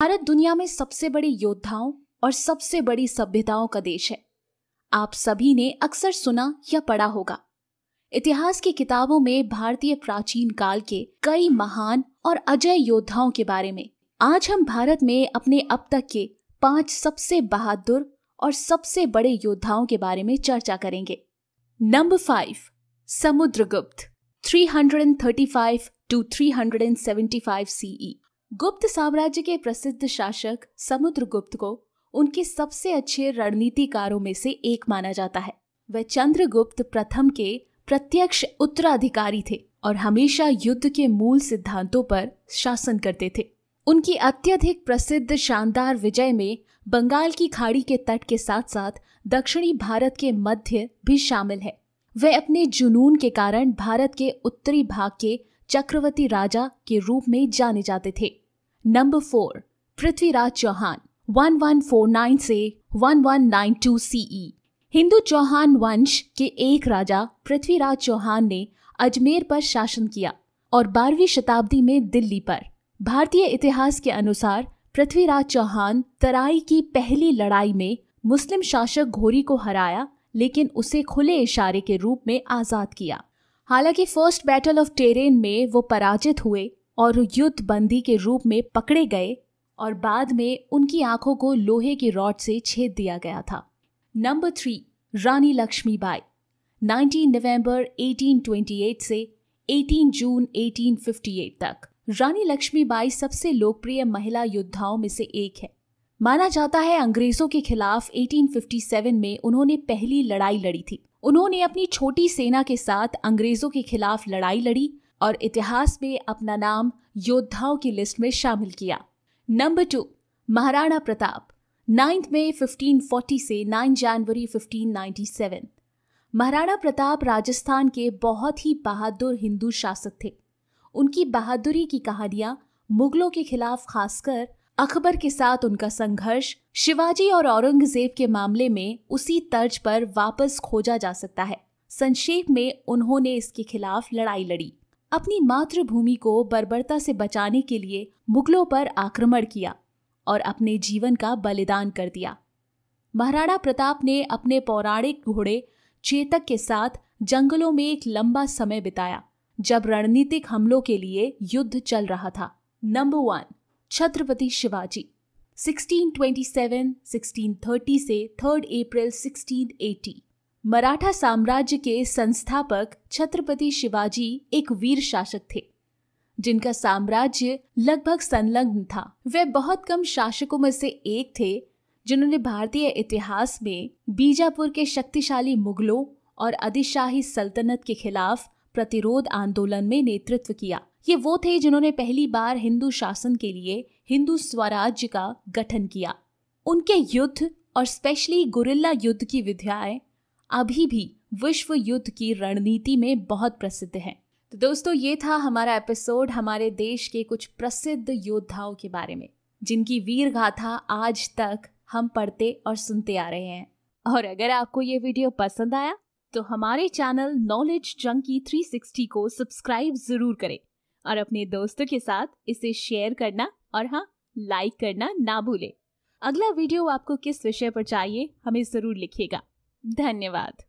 भारत दुनिया में सबसे बड़े योद्धाओं और सबसे बड़ी सभ्यताओं का देश है आप सभी ने अक्सर सुना या पढ़ा होगा इतिहास की किताबों में भारतीय प्राचीन काल के कई महान और अजय योद्धाओं के बारे में आज हम भारत में अपने अब तक के पांच सबसे बहादुर और सबसे बड़े योद्धाओं के बारे में चर्चा करेंगे number five Samudragupta 335 to 375 CE Gupta साम्राज्य के प्रसिद्ध शासक समुद्रगुप्त को उनके सबसे अच्छे रणनीतिकारों में से एक माना जाता है वह चंद्रगुप्त प्रथम के प्रत्यक्ष उत्तराधिकारी थे और हमेशा युद्ध के मूल सिद्धांतों पर शासन करते थे उनकी अत्यधिक प्रसिद्ध शानदार विजय में बंगाल की खाड़ी के तट के साथ साथ दक्षिणी भारत के मध्य भी शामिल है वह अपने जुनून के कारण भारत के उत्तरी भाग के चक्रवर्ती राजा के रूप में जाने जाते थे नंबर फोर पृथ्वीराज चौहान 1149 से 1192 सीई e। हिंदू चौहान वंश के एक राजा पृथ्वीराज चौहान ने अजमेर पर शासन किया और 12वीं शताब्दी में दिल्ली पर भारतीय इतिहास के अनुसार पृथ्वीराज चौहान तराई की पहली लड़ाई में मुस्लिम शासक घोरी को हराया लेकिन उसे खुले इशारे के रूप में आज़ाद किया हालांकि फर्स्ट बैटल ऑफ टेरेन में वो पराजित हुए और युद्ध बंदी के रूप में पकड़े गए और बाद में उनकी आंखों को लोहे के रॉड से छेद दिया गया था नंबर थ्री रानी लक्ष्मीबाई 19 नवंबर 1828 से 18 जून 1858 तक रानी लक्ष्मीबाई सबसे लोकप्रिय महिला योद्धाओं में से एक है माना जाता है अंग्रेजों के खिलाफ 1857 में उन्होंने पहली लड़ाई लड़ी थी उन्होंने अपनी छोटी सेना के साथ अंग्रेजों के खिलाफ लड़ाई लड़ी और इतिहास में अपना नाम योद्धाओं की लिस्ट में शामिल किया number two Maharana Pratap ninth मई 1540 से 9 जनवरी 1597 महाराणा प्रताप राजस्थान के बहुत ही बहादुर हिंदू शासक थे उनकी बहादुरी की कहानियां मुगलों के खिलाफ खासकर अकबर के साथ उनका संघर्ष शिवाजी और औरंगजेब के मामले में उसी तर्ज पर वापस खोजा जा सकता है संक्षेप में उन्होंने इसके खिलाफ लड़ाई लड़ी अपनी मातृभूमि को बर्बरता से बचाने के लिए मुगलों पर आक्रमण किया और अपने जीवन का बलिदान कर दिया महाराणा प्रताप ने अपने पौराणिक घोड़े चेतक के साथ जंगलों में एक लंबा समय बिताया जब रणनीतिक हमलों के लिए युद्ध चल रहा था नंबर वन छत्रपति शिवाजी 1627-1630 से 3 अप्रैल 1680 मराठा साम्राज्य के संस्थापक छत्रपति शिवाजी एक वीर शासक थे जिनका साम्राज्य लगभग संलग्न था वे बहुत कम शासकों में से एक थे जिन्होंने भारतीय इतिहास में बीजापुर के शक्तिशाली मुगलों और अधिशाही सल्तनत के खिलाफ प्रतिरोध आंदोलन में नेतृत्व किया ये वो थे जिन्होंने पहली बार हिंदू शासन के लिए हिंदू स्वराज्य का गठन किया उनके युद्ध और स्पेशली गुरिल्ला युद्ध की विधाएं अभी भी विश्व युद्ध की रणनीति में बहुत प्रसिद्ध हैं तो दोस्तों ये था हमारा एपिसोड हमारे देश के कुछ प्रसिद्ध योद्धाओं के बारे में जिनकी वीर गाथा आज तक हम पढ़ते और सुनते आ रहे हैं और अगर आपको ये वीडियो पसंद आया तो हमारे चैनल नॉलेज जंकी 360 को सब्सक्राइब जरूर करें और अपने दोस्तों के साथ इसे शेयर करना और हाँ लाइक करना ना भूलें अगला वीडियो आपको किस विषय पर चाहिए हमें जरूर लिखिएगा धन्यवाद